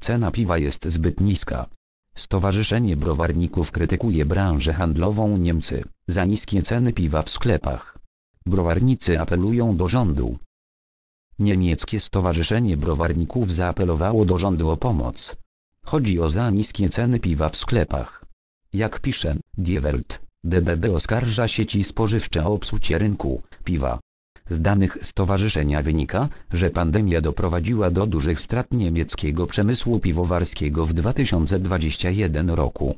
Cena piwa jest zbyt niska. Stowarzyszenie Browarników krytykuje branżę handlową Niemcy za niskie ceny piwa w sklepach. Browarnicy apelują do rządu. Niemieckie Stowarzyszenie Browarników zaapelowało do rządu o pomoc. Chodzi o za niskie ceny piwa w sklepach. Jak pisze Die Welt, DBB oskarża sieci spożywcze o obsucie rynku piwa. Z danych stowarzyszenia wynika, że pandemia doprowadziła do dużych strat niemieckiego przemysłu piwowarskiego w 2021 roku.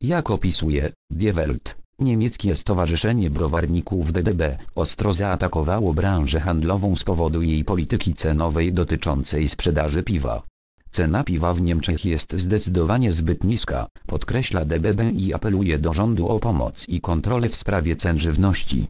Jak opisuje Die Welt, niemieckie Stowarzyszenie Browarników DDB ostro zaatakowało branżę handlową z powodu jej polityki cenowej dotyczącej sprzedaży piwa. Cena piwa w Niemczech jest zdecydowanie zbyt niska, podkreśla DBB i apeluje do rządu o pomoc i kontrolę w sprawie cen żywności.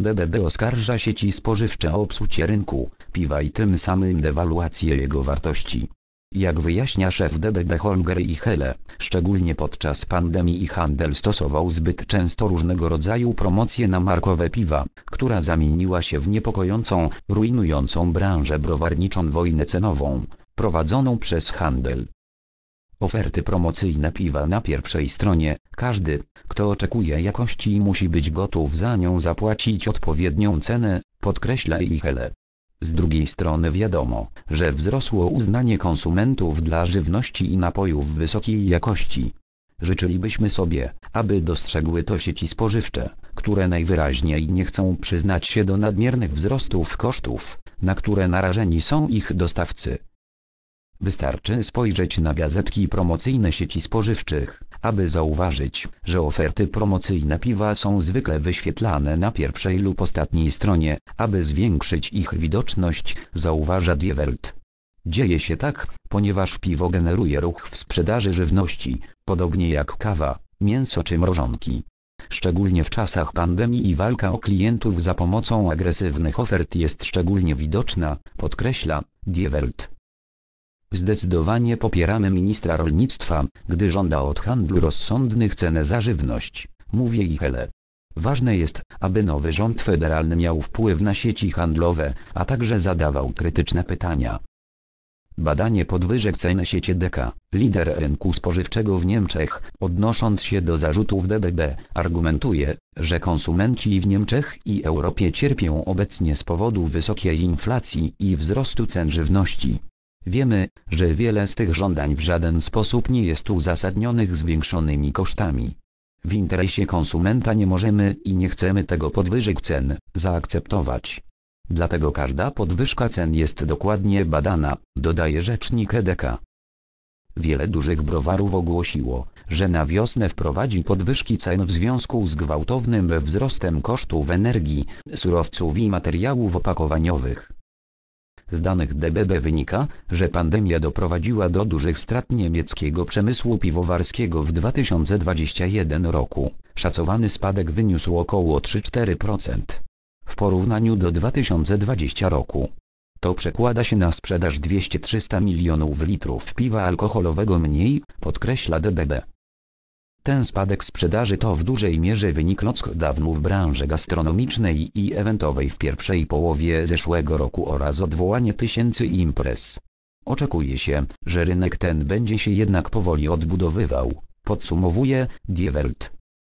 DBB oskarża sieci spożywcze o psucie rynku, piwa i tym samym dewaluację jego wartości. Jak wyjaśnia szef DBB Holger i Hele, szczególnie podczas pandemii handel stosował zbyt często różnego rodzaju promocje na markowe piwa, która zamieniła się w niepokojącą, rujnującą branżę browarniczą wojnę cenową, prowadzoną przez handel. Oferty promocyjne piwa na pierwszej stronie. Każdy, kto oczekuje jakości musi być gotów za nią zapłacić odpowiednią cenę, podkreśla Ichele. Z drugiej strony wiadomo, że wzrosło uznanie konsumentów dla żywności i napojów wysokiej jakości. Życzylibyśmy sobie, aby dostrzegły to sieci spożywcze, które najwyraźniej nie chcą przyznać się do nadmiernych wzrostów kosztów, na które narażeni są ich dostawcy. Wystarczy spojrzeć na gazetki promocyjne sieci spożywczych, aby zauważyć, że oferty promocyjne piwa są zwykle wyświetlane na pierwszej lub ostatniej stronie, aby zwiększyć ich widoczność, zauważa Diewelt. Dzieje się tak, ponieważ piwo generuje ruch w sprzedaży żywności, podobnie jak kawa, mięso czy mrożonki. Szczególnie w czasach pandemii i walka o klientów za pomocą agresywnych ofert jest szczególnie widoczna, podkreśla Diewelt. Zdecydowanie popieramy ministra rolnictwa, gdy żąda od handlu rozsądnych cen za żywność, mówi Ichele. Ważne jest, aby nowy rząd federalny miał wpływ na sieci handlowe, a także zadawał krytyczne pytania. Badanie podwyżek cen sieci Deka, lider rynku spożywczego w Niemczech, odnosząc się do zarzutów DBB, argumentuje, że konsumenci w Niemczech i Europie cierpią obecnie z powodu wysokiej inflacji i wzrostu cen żywności. Wiemy, że wiele z tych żądań w żaden sposób nie jest uzasadnionych zwiększonymi kosztami. W interesie konsumenta nie możemy i nie chcemy tego podwyżek cen zaakceptować. Dlatego każda podwyżka cen jest dokładnie badana, dodaje rzecznik EDK. Wiele dużych browarów ogłosiło, że na wiosnę wprowadzi podwyżki cen w związku z gwałtownym wzrostem kosztów energii, surowców i materiałów opakowaniowych. Z danych DBB wynika, że pandemia doprowadziła do dużych strat niemieckiego przemysłu piwowarskiego w 2021 roku. Szacowany spadek wyniósł około 3-4% w porównaniu do 2020 roku. To przekłada się na sprzedaż 200-300 milionów litrów piwa alkoholowego mniej, podkreśla DBB. Ten spadek sprzedaży to w dużej mierze wynik lockdownu w branży gastronomicznej i eventowej w pierwszej połowie zeszłego roku oraz odwołanie tysięcy imprez. Oczekuje się, że rynek ten będzie się jednak powoli odbudowywał, podsumowuje Diewelt.